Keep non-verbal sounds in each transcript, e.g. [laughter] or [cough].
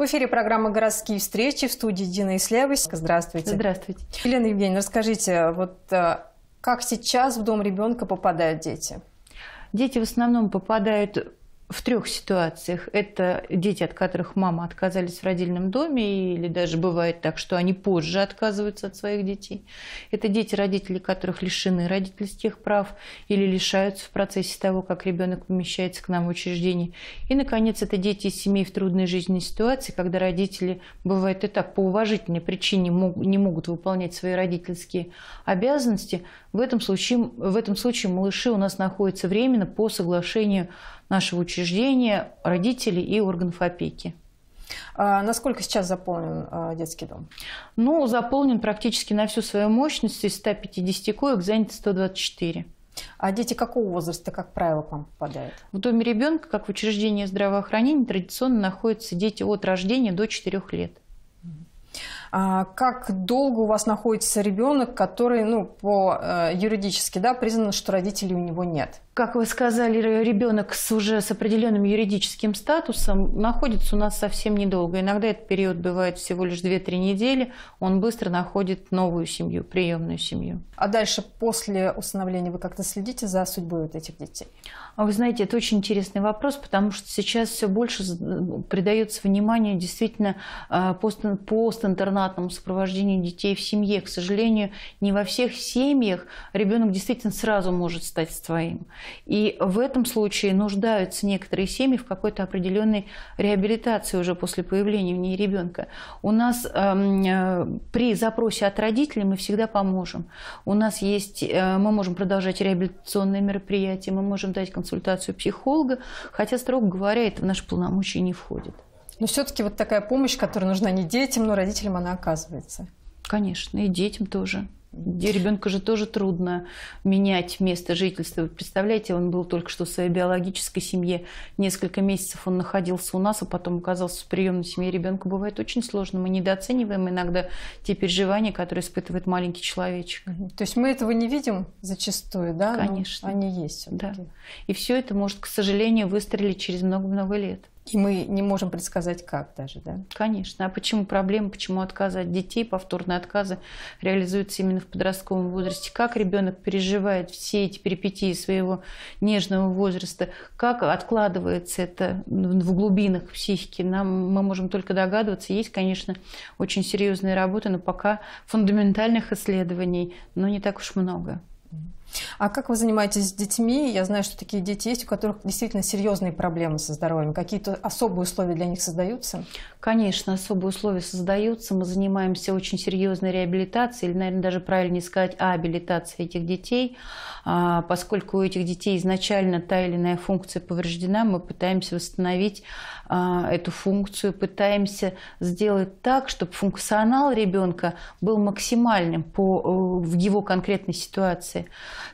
В эфире программа «Городские встречи» в студии Дина Ислявась. Здравствуйте. Здравствуйте. Елена Евгеньевна, расскажите, вот э, как сейчас в дом ребенка попадают дети? Дети в основном попадают в трех ситуациях. Это дети, от которых мама отказались в родильном доме, или даже бывает так, что они позже отказываются от своих детей. Это дети, родители которых лишены родительских прав или лишаются в процессе того, как ребенок помещается к нам в учреждение. И, наконец, это дети из семей в трудной жизненной ситуации, когда родители, бывает и так, по уважительной причине не могут выполнять свои родительские обязанности. В этом случае, в этом случае малыши у нас находятся временно по соглашению нашего учреждения родители и органов опеки. А насколько сейчас заполнен а, детский дом? Ну, заполнен практически на всю свою мощность. Из 150 коек занято 124. А дети какого возраста, как правило, к вам попадают? В доме ребенка, как в учреждении здравоохранения, традиционно находятся дети от рождения до 4 лет. А как долго у вас находится ребенок, который, ну, по э, юридически, да, признан, что родителей у него нет? как вы сказали, ребенок с уже с определенным юридическим статусом находится у нас совсем недолго. Иногда этот период бывает всего лишь 2-3 недели. Он быстро находит новую семью, приемную семью. А дальше после установления вы как-то следите за судьбой вот этих детей? А вы знаете, это очень интересный вопрос, потому что сейчас все больше придается внимание действительно а, постинтернатному сопровождению детей в семье. К сожалению, не во всех семьях ребенок действительно сразу может стать своим. И в этом случае нуждаются некоторые семьи в какой-то определенной реабилитации уже после появления в ней ребенка. У нас эм, э, при запросе от родителей мы всегда поможем. У нас есть, э, мы можем продолжать реабилитационные мероприятия, мы можем дать консультацию психолога, хотя, строго говоря, это в наши полномочия не входит. Но все-таки вот такая помощь, которая нужна не детям, но родителям, она оказывается. Конечно, и детям тоже. Ребенка же тоже трудно менять место жительства. Вы представляете, он был только что в своей биологической семье. Несколько месяцев он находился у нас, а потом оказался в приемной семье. Ребенку бывает очень сложно. Мы недооцениваем иногда те переживания, которые испытывает маленький человечек. То есть мы этого не видим зачастую, да? Ну, Конечно. Но они есть. Да. И все это может, к сожалению, выстрелить через много-много лет. И мы не можем предсказать, как даже, да? Конечно. А почему проблемы, почему отказы от детей, повторные отказы реализуются именно в подростковом возрасте? Как ребенок переживает все эти перипетии своего нежного возраста? Как откладывается это в глубинах психики? Нам, мы можем только догадываться. Есть, конечно, очень серьезные работы, но пока фундаментальных исследований, но не так уж много. А как вы занимаетесь с детьми? Я знаю, что такие дети есть, у которых действительно серьезные проблемы со здоровьем. Какие-то особые условия для них создаются? Конечно, особые условия создаются. Мы занимаемся очень серьезной реабилитацией, или, наверное, даже правильнее сказать, абилитацией этих детей. А, поскольку у этих детей изначально та или иная функция повреждена, мы пытаемся восстановить а, эту функцию, пытаемся сделать так, чтобы функционал ребенка был максимальным по, э, в его конкретной ситуации.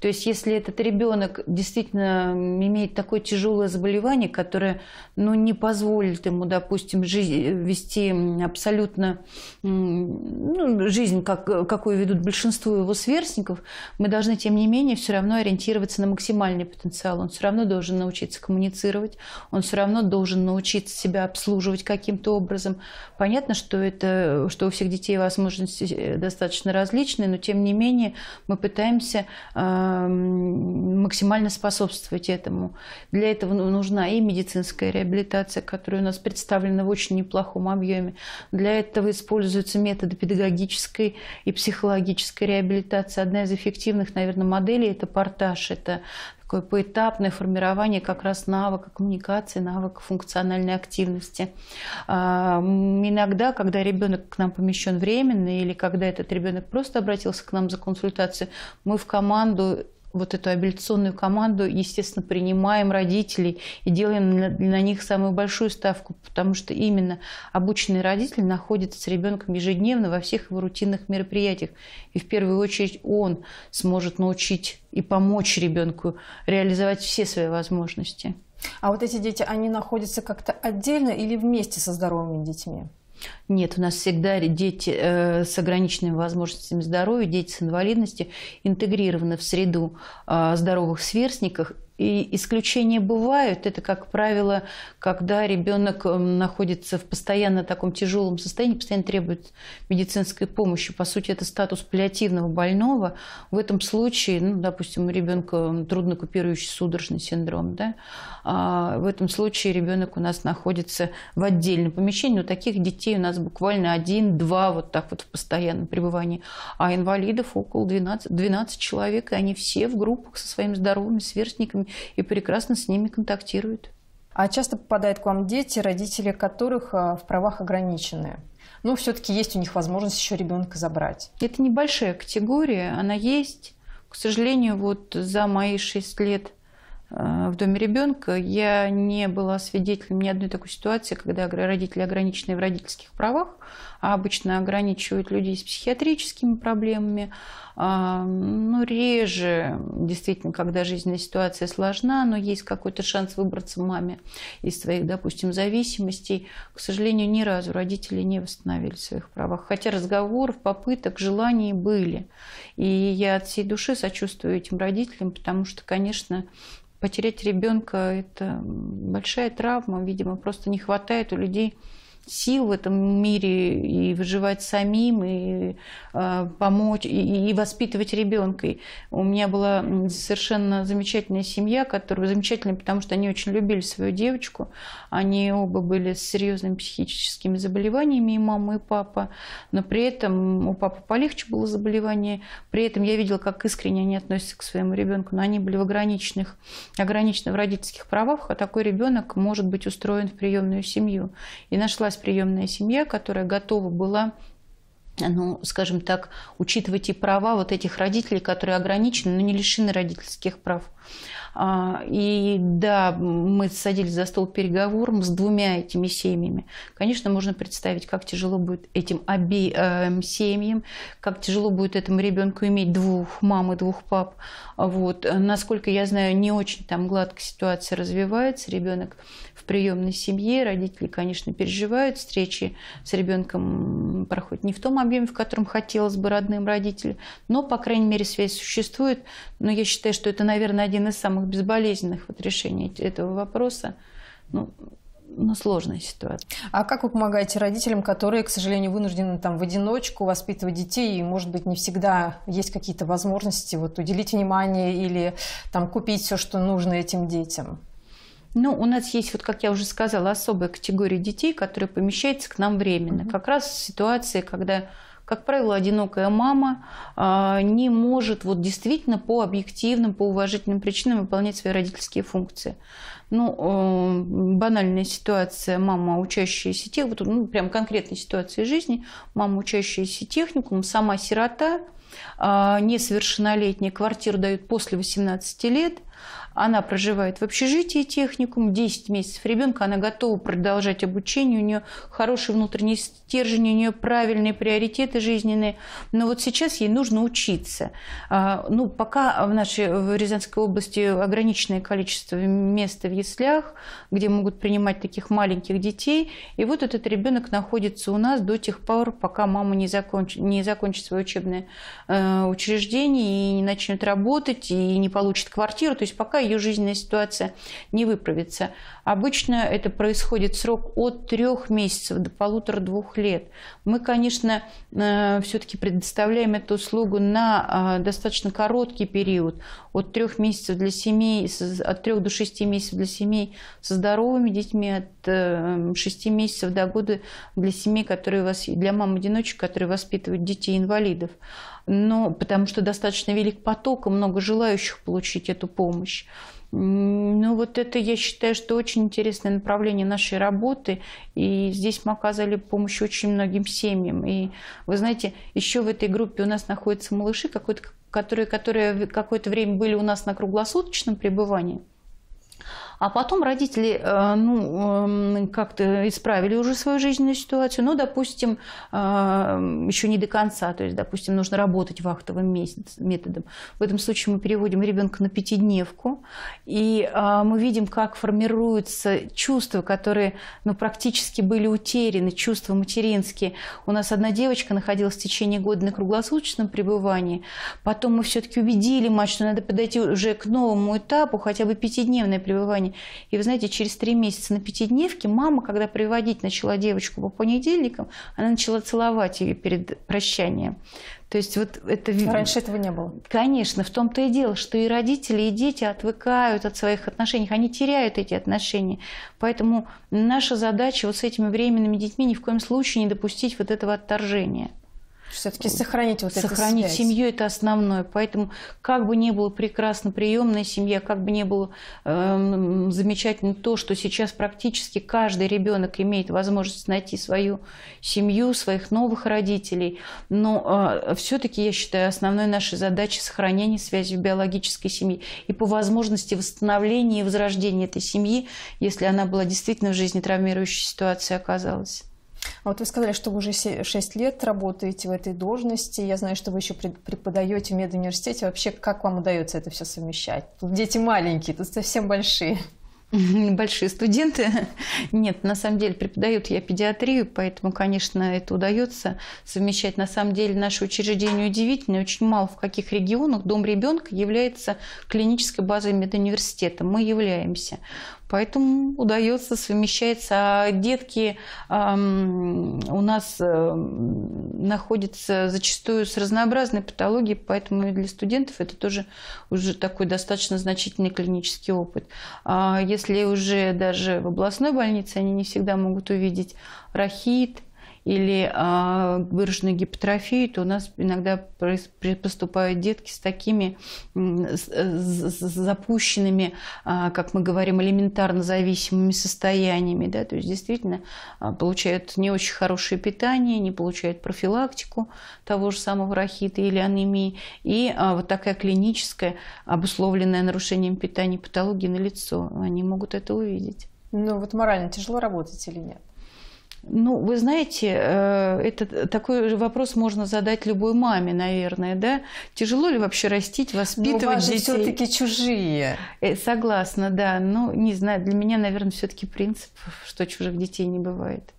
То есть, если этот ребенок действительно имеет такое тяжелое заболевание, которое ну, не позволит ему, допустим, жизнь, вести абсолютно ну, жизнь, как, какую ведут большинство его сверстников, мы должны, тем не менее, все равно ориентироваться на максимальный потенциал. Он все равно должен научиться коммуницировать, он все равно должен научиться себя обслуживать каким-то образом. Понятно, что, это, что у всех детей возможности э, достаточно различные, но, тем не менее, мы пытаемся а, Эм, максимально способствовать этому. Для этого ну, нужна и медицинская реабилитация, которая у нас представлена в очень неплохом объеме. Для этого используются методы педагогической и психологической реабилитации. Одна из эффективных, наверное, моделей – это портаж. Это такое поэтапное формирование как раз навыка коммуникации, навыка функциональной активности. А, иногда, когда ребенок к нам помещен временно или когда этот ребенок просто обратился к нам за консультацией, мы в команду вот эту абилляционную команду, естественно, принимаем родителей и делаем на них самую большую ставку, потому что именно обученный родитель находится с ребенком ежедневно во всех его рутинных мероприятиях. И в первую очередь он сможет научить и помочь ребенку реализовать все свои возможности. А вот эти дети, они находятся как-то отдельно или вместе со здоровыми детьми? Нет, у нас всегда дети э, с ограниченными возможностями здоровья, дети с инвалидностью интегрированы в среду а, здоровых сверстников и исключения бывают. Это, как правило, когда ребенок эм, находится в постоянно таком тяжелом состоянии, постоянно требует медицинской помощи. По сути, это статус паллиативного больного. В этом случае, ну, допустим, у ребенка эм, трудно купирующий судорожный синдром. Да? А в этом случае ребенок у нас находится в отдельном помещении. У таких детей у нас буквально один-два вот так вот в постоянном пребывании. А инвалидов около 12, 12 человек, и они все в группах со своими здоровыми сверстниками и прекрасно с ними контактируют. А часто попадают к вам дети, родители которых э, в правах ограничены? Но ну, все-таки есть у них возможность еще ребенка забрать. Это небольшая категория, она есть. К сожалению, вот за мои шесть лет – Э, в доме ребенка, я не была свидетелем ни одной такой ситуации, когда родители ограничены в родительских правах, а обычно ограничивают людей с психиатрическими проблемами. А, ну, реже, действительно, когда жизненная ситуация сложна, но есть какой-то шанс выбраться маме из своих, допустим, зависимостей. К сожалению, ни разу родители не восстановили своих правах. Хотя разговоров, попыток, желаний были. И я от всей души сочувствую этим родителям, потому что, конечно, Потерять ребенка – это большая травма, видимо, просто не хватает у людей сил в этом мире и выживать самим, и э, помочь, и, и воспитывать ребенка. И у меня была совершенно замечательная семья, которая замечательная, потому что они очень любили свою девочку. Они оба были с серьезными психическими заболеваниями, и мама, и папа. Но при этом у папы полегче было заболевание. При этом я видела, как искренне они относятся к своему ребенку. Но они были в ограниченных, ограниченных родительских правах, а такой ребенок может быть устроен в приемную семью. И нашлась приемная семья, которая готова была ну, скажем так, учитывать и права вот этих родителей, которые ограничены, но не лишены родительских прав. А, и да, мы садились за стол переговором с двумя этими семьями. Конечно, можно представить, как тяжело будет этим обеим семьям, как тяжело будет этому ребенку иметь двух мам и двух пап. Вот. Насколько я знаю, не очень там гладко ситуация развивается. Ребенок в приемной семье, родители, конечно, переживают, встречи с ребенком проходят не в том объеме, объеме, в котором хотелось бы родным родителям, но, по крайней мере, связь существует. Но я считаю, что это, наверное, один из самых безболезненных вот решений этого вопроса. Ну, ну, сложная ситуация. А как вы помогаете родителям, которые, к сожалению, вынуждены там в одиночку воспитывать детей, и, может быть, не всегда есть какие-то возможности вот, уделить внимание или там, купить все, что нужно этим детям? Ну, у нас есть, вот как я уже сказала, особая категория детей, которые помещаются к нам временно. Как раз ситуации, когда как правило, одинокая мама а, не может вот действительно по объективным, по уважительным причинам выполнять свои родительские функции. Ну, банальная ситуация, мама, учащаяся технику, ну, прям конкретная ситуация жизни, мама, учащаяся техникум, сама сирота, а, несовершеннолетняя, квартиру дают после 18 лет – она проживает в общежитии техникум, 10 месяцев ребенка, она готова продолжать обучение, у нее хороший внутренний стержень, у нее правильные приоритеты жизненные. Но вот сейчас ей нужно учиться. А, ну, пока в нашей в Рязанской области ограниченное количество мест в яслях, где могут принимать таких маленьких детей. И вот этот ребенок находится у нас до тех пор, пока мама не, закончит не закончит свое учебное э, учреждение и не начнет работать, и не получит квартиру. То есть пока ее жизненная ситуация не выправится. Обычно это происходит срок от трех месяцев до полутора-двух лет. Мы, конечно, э, все-таки предоставляем эту услугу на э, достаточно короткий период, от трех месяцев для семей, от трех до шести месяцев для семей со здоровыми детьми, от э, шести месяцев до года для семей, которые вас, для мам-одиночек, которые воспитывают детей-инвалидов но потому что достаточно велик поток и много желающих получить эту помощь. Ну вот это, я считаю, что очень интересное направление нашей работы. И здесь мы оказали помощь очень многим семьям. И вы знаете, еще в этой группе у нас находятся малыши, которые, которые какое-то время были у нас на круглосуточном пребывании. А потом родители э, ну, эм, как-то исправили уже свою жизненную ситуацию, но, ну, допустим, э, еще не до конца, то есть, допустим, нужно работать вахтовым методом. В этом случае мы переводим ребенка на пятидневку, и э, мы видим, как формируются чувства, которые ну, практически были утеряны, чувства материнские. У нас одна девочка находилась в течение года на круглосуточном пребывании, потом мы все-таки убедили мать, что надо подойти уже к новому этапу, хотя бы пятидневное пребывание образования. И вы знаете, через три месяца на пятидневке мама, когда приводить начала девочку по понедельникам, она начала целовать ее перед прощанием. То есть вот это... Раньше этого не было. Конечно, в том-то и дело, что и родители, и дети отвыкают от своих отношений, они теряют эти отношения. Поэтому наша задача вот с этими временными детьми ни в коем случае не допустить вот этого отторжения. Все-таки сохранить вот сохранить эту связь. семью это основное. Поэтому как бы не было прекрасно приемная семья, как бы не было э, замечательно то, что сейчас практически каждый ребенок имеет возможность найти свою семью, своих новых родителей. Но э, все-таки я считаю основной нашей задачей сохранение связи в биологической семье и по возможности восстановления и возрождения этой семьи, если она была действительно в жизни травмирующей ситуации оказалась вот вы сказали, что вы уже 6 лет работаете в этой должности. Я знаю, что вы еще преподаете в медуниверситете. Вообще, как вам удается это все совмещать? Тут дети маленькие, тут совсем большие большие студенты. [laughs] Нет, на самом деле преподают я педиатрию, поэтому, конечно, это удается совмещать. На самом деле наше учреждение удивительное. Очень мало в каких регионах дом ребенка является клинической базой медуниверситета. Мы являемся. Поэтому удается, совмещается. А детки эм, у нас э, находятся зачастую с разнообразной патологией, поэтому для студентов это тоже уже такой достаточно значительный клинический опыт. А если уже даже в областной больнице они не всегда могут увидеть рахит, или э, а, выраженной гипотрофией, то у нас иногда поступают детки с такими э, с, с запущенными, э, как мы говорим, элементарно зависимыми состояниями. Да? То есть действительно а, получают не очень хорошее питание, не получают профилактику того же самого рахита или анемии. И э, вот такая клиническая, обусловленная нарушением питания патология на лицо. Они могут это увидеть. Ну вот морально тяжело работать или нет? Ну, вы знаете, э, это такой же вопрос можно задать любой маме, наверное, да? Тяжело ли вообще растить, воспитывать ну, Но вас детей? все-таки чужие. Э, согласна, да. Ну, не знаю, для меня, наверное, все-таки принцип, что чужих детей не бывает.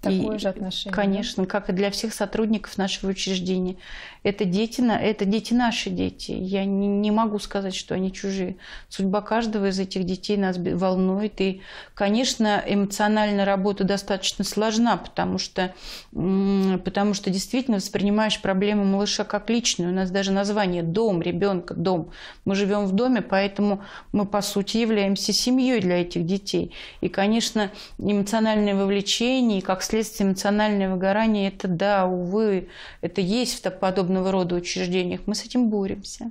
Такое и, же отношение. Конечно, как и для всех сотрудников нашего учреждения. Это дети, это дети наши дети. Я не, не могу сказать, что они чужие. Судьба каждого из этих детей нас волнует. И, конечно, эмоциональная работа достаточно сложна, потому что, потому что действительно воспринимаешь проблему малыша как личную. У нас даже название «дом», «ребенка», «дом». Мы живем в доме, поэтому мы, по сути, являемся семьей для этих детей. И, конечно, эмоциональное вовлечение, как последствия эмоционального выгорания, это да, увы, это есть в подобного рода учреждениях. Мы с этим боремся.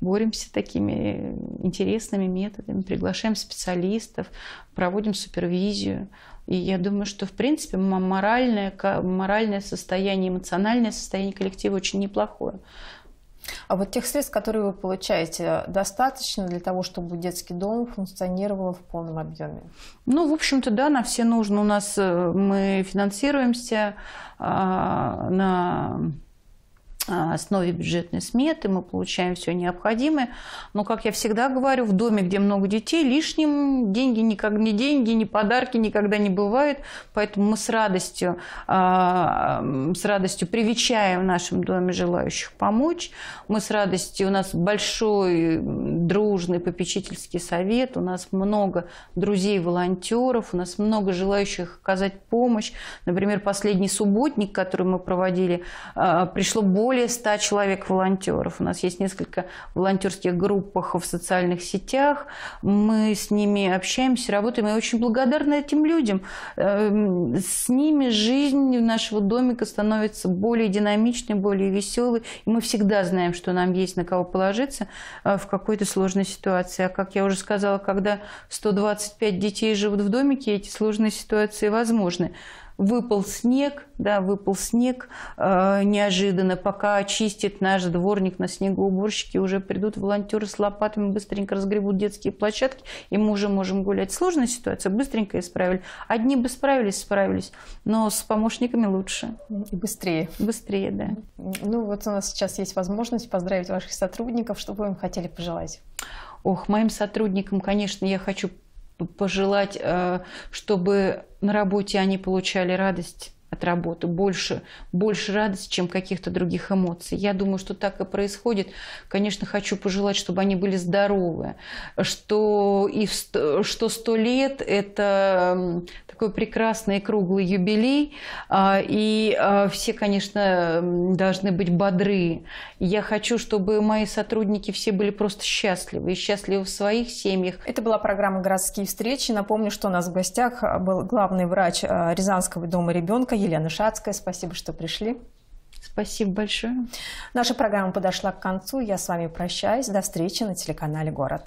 Боремся такими интересными методами, приглашаем специалистов, проводим супервизию. И я думаю, что, в принципе, моральное, моральное состояние, эмоциональное состояние коллектива очень неплохое. А вот тех средств, которые вы получаете, достаточно для того, чтобы детский дом функционировал в полном объеме? Ну, в общем-то, да, на все нужно. У нас э, мы финансируемся а, на Э, основе бюджетной сметы, мы получаем все необходимое. Но, как я всегда говорю, в доме, где много детей, лишним деньги никак не деньги, ни подарки никогда не бывает. Поэтому мы с радостью, э, с радостью привечаем в нашем доме желающих помочь. Мы с радостью, у нас большой друг дружный попечительский совет, у нас много друзей-волонтеров, у нас много желающих оказать помощь. Например, последний субботник, который мы проводили, а, пришло более 100 человек-волонтеров. У нас есть несколько волонтерских группах в социальных сетях, мы с ними общаемся, работаем, и очень благодарна этим людям. Эм, с ними жизнь нашего домика становится более динамичной, более веселой, и мы всегда знаем, что нам есть на кого положиться э, в какой-то сложной ситуация, А как я уже сказала, когда 125 детей живут в домике, эти сложные ситуации возможны. Выпал снег, да, выпал снег э, неожиданно. Пока очистит наш дворник на снегоуборщике, уже придут волонтеры с лопатами, быстренько разгребут детские площадки, и мы уже можем гулять. Сложная ситуация, быстренько исправили. Одни бы справились, справились, но с помощниками лучше. И быстрее. Быстрее, да. Ну вот у нас сейчас есть возможность поздравить ваших сотрудников. Что бы вы им хотели пожелать? Ох, моим сотрудникам, конечно, я хочу пожелать, э, чтобы на работе они получали радость от работы, больше, больше радости, чем каких-то других эмоций. Я думаю, что так и происходит. Конечно, хочу пожелать, чтобы они были здоровы, что, и в, что сто лет – это такой прекрасный круглый юбилей, а, и а, все, конечно, должны быть бодры. Я хочу, чтобы мои сотрудники все были просто счастливы, и счастливы в своих семьях. Это была программа «Городские встречи». Напомню, что у нас в гостях а, был главный врач Рязанского дома ребенка Елена Шацкая. Спасибо, что пришли. Спасибо большое. Наша программа подошла к концу. Я с вами прощаюсь. До встречи на телеканале «Город».